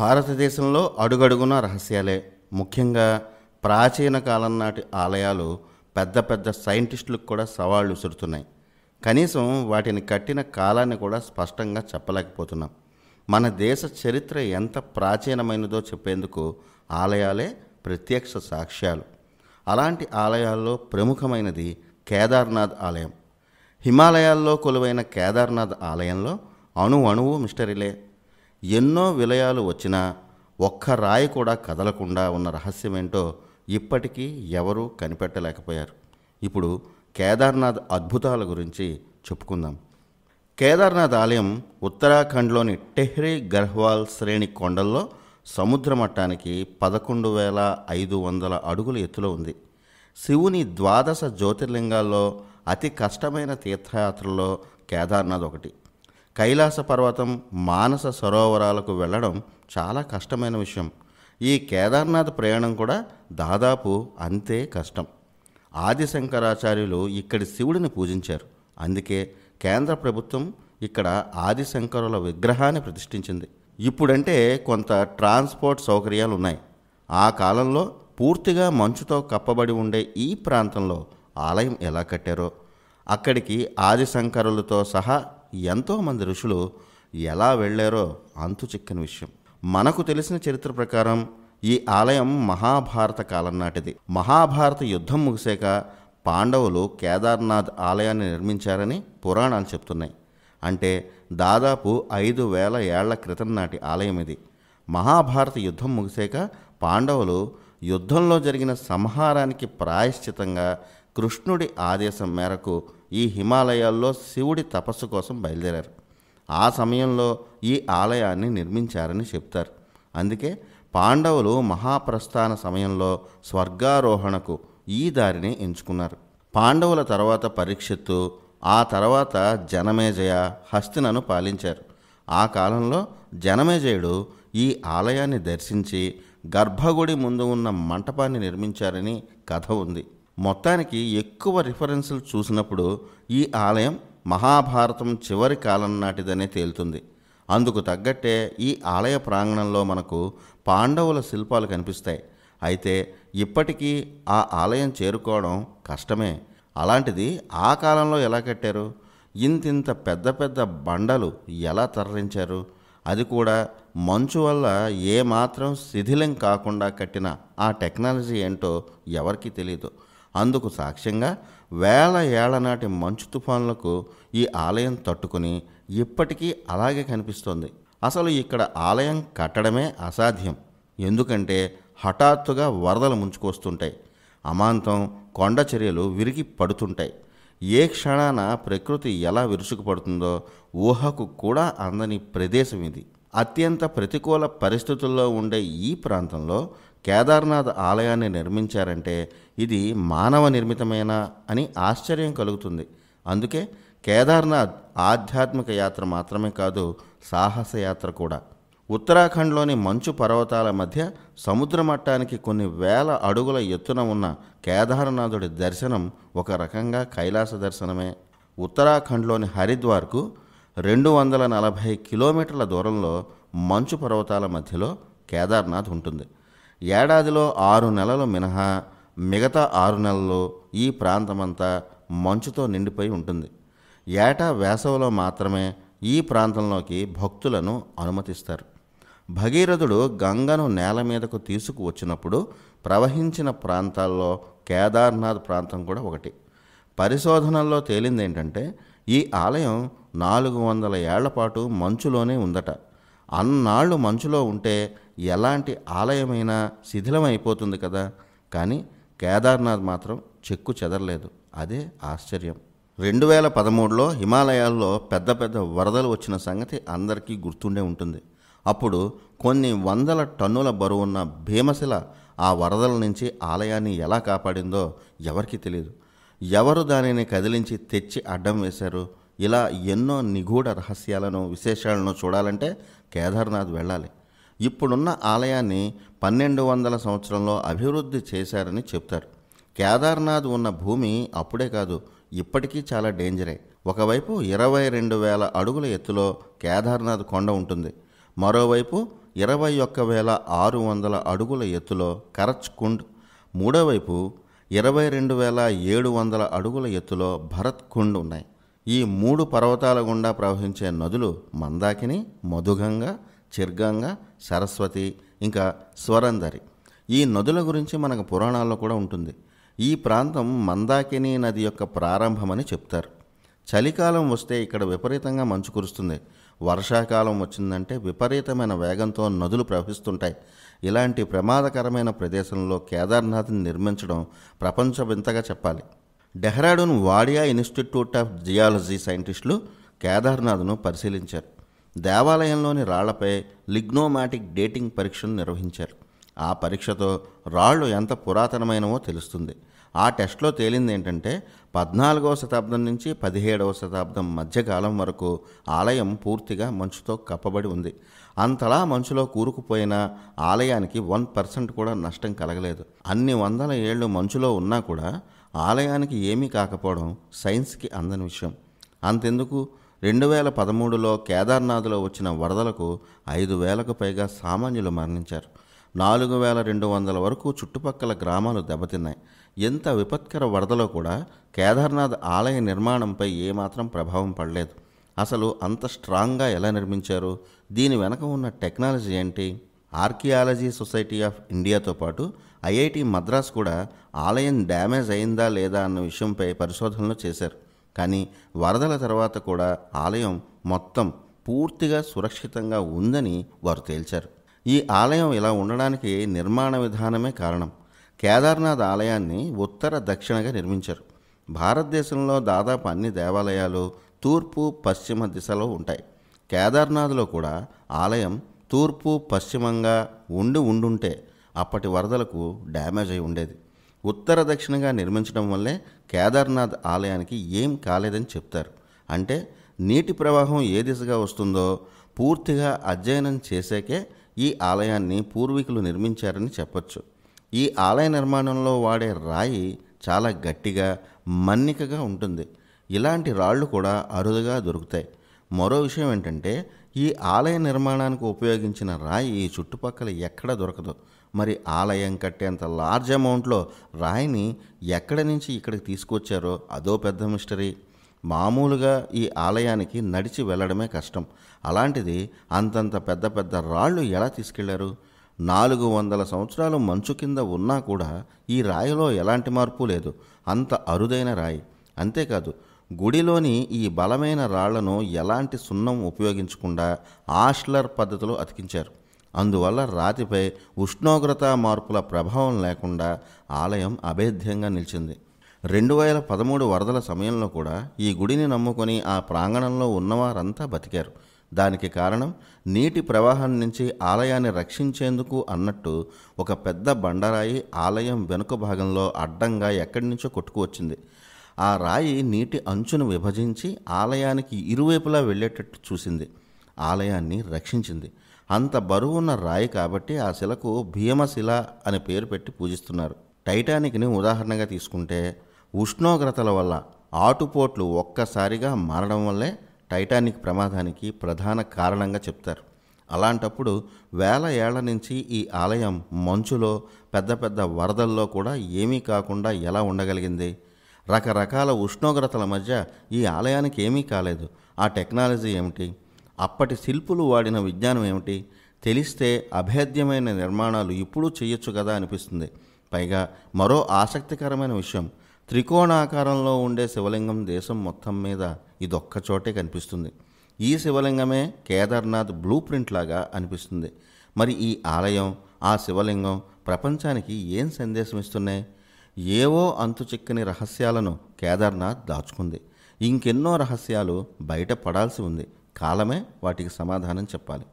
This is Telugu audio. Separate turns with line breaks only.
భారతదేశంలో అడుగడుగున రహస్యాలే ముఖ్యంగా ప్రాచీన కాలం నాటి ఆలయాలు పెద్ద పెద్ద సైంటిస్టులకు కూడా సవాళ్లు విసురుతున్నాయి కనీసం వాటిని కట్టిన కాలాన్ని కూడా స్పష్టంగా చెప్పలేకపోతున్నాం మన దేశ చరిత్ర ఎంత ప్రాచీనమైనదో చెప్పేందుకు ఆలయాలే ప్రత్యక్ష సాక్ష్యాలు అలాంటి ఆలయాల్లో ప్రముఖమైనది కేదార్నాథ్ ఆలయం హిమాలయాల్లో కొలువైన కేదార్నాథ్ ఆలయంలో అణు అణువు మిస్టరీలే ఎన్నో విలయాలు వచ్చినా ఒక్క రాయి కూడా కదలకుండా ఉన్న రహస్యమేంటో ఇప్పటికీ ఎవరూ కనిపెట్టలేకపోయారు ఇప్పుడు కేదార్నాథ్ అద్భుతాల గురించి చెప్పుకుందాం కేదార్నాథ్ ఆలయం ఉత్తరాఖండ్లోని టెహ్రీ గర్హ్వాల్ శ్రేణి కొండల్లో సముద్ర మట్టానికి పదకొండు వేల ఐదు వందల అడుగుల ఎత్తులో ఉంది శివుని ద్వాదశ జ్యోతిర్లింగాల్లో అతి కష్టమైన తీర్థయాత్రల్లో కేదార్నాథ్ ఒకటి కైలాస పర్వతం మానస సరోవరాలకు వెళ్ళడం చాలా కష్టమైన విషయం ఈ కేదార్నాథ్ ప్రయాణం కూడా దాదాపు అంతే కష్టం ఆది శంకరాచార్యులు ఇక్కడి శివుడిని పూజించారు అందుకే కేంద్ర ప్రభుత్వం ఇక్కడ ఆదిశంకరుల విగ్రహాన్ని ప్రతిష్ఠించింది ఇప్పుడంటే కొంత ట్రాన్స్పోర్ట్ సౌకర్యాలు ఉన్నాయి ఆ కాలంలో పూర్తిగా మంచుతో కప్పబడి ఉండే ఈ ప్రాంతంలో ఆలయం ఎలా కట్టారో అక్కడికి శంకరులతో సహా ఎంతోమంది ఋషులు ఎలా వెళ్ళారో అంతు చిక్కని విషయం మనకు తెలిసిన చరిత్ర ప్రకారం ఈ ఆలయం మహాభారత కాలం నాటిది మహాభారత యుద్ధం ముగిసాక పాండవులు కేదార్నాథ్ ఆలయాన్ని నిర్మించారని పురాణాలు చెప్తున్నాయి అంటే దాదాపు ఐదు వేల ఏళ్ల క్రితం నాటి ఆలయం ఇది మహాభారత యుద్ధం ముగిసాక పాండవులు యుద్ధంలో జరిగిన సంహారానికి ప్రాయశ్చితంగా కృష్ణుడి ఆదేశం మేరకు ఈ హిమాలయాల్లో శివుడి తపస్సు కోసం బయలుదేరారు ఆ సమయంలో ఈ ఆలయాన్ని నిర్మించారని చెప్తారు అందుకే పాండవులు మహాప్రస్థాన సమయంలో స్వర్గారోహణకు ఈ దారిని ఎంచుకున్నారు పాండవుల తర్వాత పరీక్షిత్తు ఆ తర్వాత జనమేజయ హస్తినను పాలించారు ఆ కాలంలో జనమేజయుడు ఈ ఆలయాన్ని దర్శించి గర్భగుడి ముందు ఉన్న మంటపాన్ని నిర్మించారని కథ ఉంది మొత్తానికి ఎక్కువ రిఫరెన్సులు చూసినప్పుడు ఈ ఆలయం మహాభారతం చివరి కాలం నాటిదనే తేలుతుంది అందుకు తగ్గట్టే ఈ ఆలయ ప్రాంగణంలో మనకు పాండవుల శిల్పాలు కనిపిస్తాయి అయితే ఇప్పటికీ ఆ ఆలయం చేరుకోవడం కష్టమే అలాంటిది ఆ కాలంలో ఎలా కట్టారు ఇంతింత పెద్ద పెద్ద బండలు ఎలా తరలించారు అది కూడా మంచు వల్ల ఏమాత్రం శిథిలం కాకుండా కట్టిన ఆ టెక్నాలజీ ఏంటో ఎవరికీ తెలియదు అందుకు సాక్ష్యంగా వేల ఏళ్ల నాటి మంచు తుఫాన్లకు ఈ ఆలయం తట్టుకుని ఇప్పటికీ అలాగే కనిపిస్తోంది అసలు ఇక్కడ ఆలయం కట్టడమే అసాధ్యం ఎందుకంటే హఠాత్తుగా వరదలు ముంచుకొస్తుంటాయి అమాంతం కొండ చర్యలు విరిగి పడుతుంటాయి ఏ క్షణాన ప్రకృతి ఎలా విరుచుకుపడుతుందో ఊహకు కూడా అందని ప్రదేశం ఇది అత్యంత ప్రతికూల పరిస్థితుల్లో ఉండే ఈ ప్రాంతంలో కేదార్నాథ్ ఆలయాన్ని నిర్మించారంటే ఇది మానవ నిర్మితమైన అని ఆశ్చర్యం కలుగుతుంది అందుకే కేదార్నాథ్ ఆధ్యాత్మిక యాత్ర మాత్రమే కాదు సాహసయాత్ర కూడా ఉత్తరాఖండ్లోని మంచు పర్వతాల మధ్య సముద్ర మట్టానికి కొన్ని వేల అడుగుల ఎత్తున ఉన్న కేదార్నాథుడి దర్శనం ఒక రకంగా కైలాస దర్శనమే ఉత్తరాఖండ్లోని హరిద్వార్కు రెండు వందల నలభై కిలోమీటర్ల దూరంలో మంచు పర్వతాల మధ్యలో కేదార్నాథ్ ఉంటుంది ఏడాదిలో ఆరు నెలలు మినహా మిగతా ఆరు నెలల్లో ఈ ప్రాంతమంతా మంచుతో నిండిపోయి ఉంటుంది ఏటా వేసవిలో మాత్రమే ఈ ప్రాంతంలోకి భక్తులను అనుమతిస్తారు భగీరథుడు గంగను నేల మీదకు తీసుకువచ్చినప్పుడు ప్రవహించిన ప్రాంతాల్లో కేదార్నాథ్ ప్రాంతం కూడా ఒకటి పరిశోధనల్లో తేలింది ఏంటంటే ఈ ఆలయం నాలుగు వందల ఏళ్ల పాటు మంచులోనే ఉందట అన్నాళ్ళు మంచులో ఉంటే ఎలాంటి ఆలయమైనా శిథిలమైపోతుంది కదా కానీ కేదార్నాథ్ మాత్రం చెక్కు చెదరలేదు అదే ఆశ్చర్యం రెండు వేల పదమూడులో హిమాలయాల్లో పెద్ద పెద్ద వరదలు వచ్చిన సంగతి అందరికీ గుర్తుండే ఉంటుంది అప్పుడు కొన్ని వందల టన్నుల బరువున్న భీమశిల ఆ వరదల నుంచి ఆలయాన్ని ఎలా కాపాడిందో ఎవరికి తెలియదు ఎవరు దానిని కదిలించి తెచ్చి అడ్డం వేశారు ఇలా ఎన్నో నిగూఢ రహస్యాలను విశేషాలను చూడాలంటే కేదార్నాథ్ వెళ్ళాలి ఇప్పుడున్న ఆలయాన్ని పన్నెండు వందల సంవత్సరంలో అభివృద్ధి చేశారని చెప్తారు కేదార్నాథ్ ఉన్న భూమి అప్పుడే కాదు ఇప్పటికీ చాలా డేంజరే ఒకవైపు ఇరవై రెండు వేల అడుగుల ఎత్తులో కేదార్నాథ్ కొండ ఉంటుంది మరోవైపు ఇరవై ఒక్క వేల ఆరు వందల అడుగుల ఎత్తులో కరచ్ కుండ్ మూడోవైపు ఇరవై రెండు వేల ఏడు వందల అడుగుల ఎత్తులో భరత్ కుండ్ ఉన్నాయి ఈ మూడు పర్వతాల గుండా ప్రవహించే నదులు మందాకిని మధుగంగా చిర్గంగ సరస్వతి ఇంకా స్వరంధరి ఈ నదుల గురించి మనకు పురాణాల్లో కూడా ఉంటుంది ఈ ప్రాంతం మందాకిని నది యొక్క ప్రారంభమని చెప్తారు చలికాలం వస్తే ఇక్కడ విపరీతంగా మంచు కురుస్తుంది వర్షాకాలం వచ్చిందంటే విపరీతమైన వేగంతో నదులు ప్రవహిస్తుంటాయి ఇలాంటి ప్రమాదకరమైన ప్రదేశంలో కేదార్నాథ్ని నిర్మించడం ప్రపంచ వింతగా చెప్పాలి Dehradun Wadia Institute of Geology సైంటిస్టులు కేదార్నాథ్ను పరిశీలించారు దేవాలయంలోని రాళ్లపై లిగ్నోమాటిక్ డేటింగ్ పరీక్షను నిర్వహించారు ఆ పరీక్షతో రాళ్ళు ఎంత పురాతనమైనవో తెలుస్తుంది ఆ టెస్ట్లో తేలింది ఏంటంటే పద్నాలుగవ శతాబ్దం నుంచి పదిహేడవ శతాబ్దం మధ్యకాలం వరకు ఆలయం పూర్తిగా మంచుతో కప్పబడి ఉంది అంతలా మంచులో కూరుకుపోయిన ఆలయానికి వన్ పర్సెంట్ కూడా నష్టం కలగలేదు అన్ని వందల ఏళ్ళు మంచులో ఉన్నా కూడా ఆలయానికి ఏమీ కాకపోవడం సైన్స్కి అందని విషయం అంతెందుకు రెండు వేల పదమూడులో కేదార్నాథ్లో వచ్చిన వరదలకు ఐదు వేలకు పైగా సామాన్యులు మరణించారు నాలుగు వేల రెండు వందల వరకు చుట్టుపక్కల గ్రామాలు దెబ్బతిన్నాయి ఎంత విపత్కర వరదలో కూడా కేదార్నాథ్ ఆలయ నిర్మాణంపై ఏమాత్రం ప్రభావం పడలేదు అసలు అంత స్ట్రాంగ్గా ఎలా నిర్మించారు దీని వెనక ఉన్న టెక్నాలజీ ఏంటి ఆర్కియాలజీ సొసైటీ ఆఫ్ ఇండియాతో పాటు ఐఐటి మద్రాస్ కూడా ఆలయం డ్యామేజ్ అయిందా లేదా అన్న విషయంపై పరిశోధనలు చేశారు కానీ వరదల తర్వాత కూడా ఆలయం మొత్తం పూర్తిగా సురక్షితంగా ఉందని వారు తేల్చారు ఈ ఆలయం ఇలా ఉండడానికి నిర్మాణ విధానమే కారణం కేదార్నాథ్ ఆలయాన్ని ఉత్తర దక్షిణగా నిర్మించారు భారతదేశంలో దాదాపు అన్ని దేవాలయాలు తూర్పు పశ్చిమ దిశలో ఉంటాయి కేదార్నాథ్లో కూడా ఆలయం తూర్పు పశ్చిమంగా ఉండి ఉండుంటే అప్పటి వరదలకు డ్యామేజ్ అయి ఉండేది ఉత్తర దక్షిణగా నిర్మించడం వల్లే కేదార్నాథ్ ఆలయానికి ఏం కాలేదని చెప్తారు అంటే నీటి ప్రవాహం ఏ దిశగా వస్తుందో పూర్తిగా అధ్యయనం చేసేకే ఈ ఆలయాన్ని పూర్వీకులు నిర్మించారని చెప్పచ్చు ఈ ఆలయ నిర్మాణంలో వాడే రాయి చాలా గట్టిగా మన్నికగా ఉంటుంది ఇలాంటి రాళ్ళు కూడా అరుదుగా దొరుకుతాయి మరో విషయం ఏంటంటే ఈ ఆలయ నిర్మాణానికి ఉపయోగించిన రాయి ఈ చుట్టుపక్కల ఎక్కడ దొరకదు మరి ఆలయం కట్టేంత లార్జ్ అమౌంట్లో రాయిని ఎక్కడి నుంచి ఇక్కడికి తీసుకొచ్చారో అదో పెద్ద మిస్టరీ మామూలుగా ఈ ఆలయానికి నడిచి వెళ్ళడమే కష్టం అలాంటిది అంతంత పెద్ద పెద్ద రాళ్ళు ఎలా తీసుకెళ్లారు నాలుగు వందల సంవత్సరాలు మంచు కింద ఉన్నా కూడా ఈ రాయిలో ఎలాంటి మార్పు లేదు అంత అరుదైన రాయి అంతేకాదు గుడిలోని ఈ బలమైన రాళ్లను ఎలాంటి సున్నం ఉపయోగించకుండా ఆష్లర్ పద్ధతిలో అతికించారు అందువల్ల రాతిపై ఉష్ణోగ్రత మార్పుల ప్రభావం లేకుండా ఆలయం అభేద్యంగా నిలిచింది రెండు వేల పదమూడు వరదల సమయంలో కూడా ఈ గుడిని నమ్ముకొని ఆ ప్రాంగణంలో ఉన్నవారంతా బతికారు దానికి కారణం నీటి ప్రవాహం నుంచి ఆలయాన్ని రక్షించేందుకు అన్నట్టు ఒక పెద్ద బండరాయి ఆలయం వెనుక భాగంలో అడ్డంగా ఎక్కడి నుంచో కొట్టుకువచ్చింది ఆ రాయి నీటి అంచును విభజించి ఆలయానికి ఇరువైపులా వెళ్ళేటట్టు చూసింది ఆలయాన్ని రక్షించింది అంత బరువున్న రాయి కాబట్టి ఆ శిలకు భీమశిల అనే పేరు పెట్టి పూజిస్తున్నారు టైటానిక్ని ఉదాహరణగా తీసుకుంటే ఉష్ణోగ్రతల వల్ల ఆటుపోట్లు ఒక్కసారిగా మారడం వల్లే టైటానిక్ ప్రమాదానికి ప్రధాన కారణంగా చెప్తారు అలాంటప్పుడు వేల ఏళ్ల నుంచి ఈ ఆలయం మంచులో పెద్ద పెద్ద వరదల్లో కూడా ఏమీ కాకుండా ఎలా ఉండగలిగింది రకరకాల ఉష్ణోగ్రతల మధ్య ఈ ఆలయానికి ఏమీ కాలేదు ఆ టెక్నాలజీ ఏమిటి అప్పటి శిల్పులు వాడిన విజ్ఞానం ఏమిటి తెలిస్తే అభేద్యమైన నిర్మాణాలు ఇప్పుడు చేయొచ్చు కదా అనిపిస్తుంది పైగా మరో ఆసక్తికరమైన విషయం త్రికోణాకారంలో ఉండే శివలింగం దేశం మొత్తం మీద ఇదొక్క చోటే కనిపిస్తుంది ఈ శివలింగమే కేదార్నాథ్ బ్లూ ప్రింట్ లాగా అనిపిస్తుంది మరి ఈ ఆలయం ఆ శివలింగం ప్రపంచానికి ఏం సందేశం ఇస్తున్నాయి ఏవో చిక్కని రహస్యాలను కేదార్నాథ్ దాచుకుంది ఇంకెన్నో రహస్యాలు బయట పడాల్సి ఉంది కాలమే వాటికి సమాధానం చెప్పాలి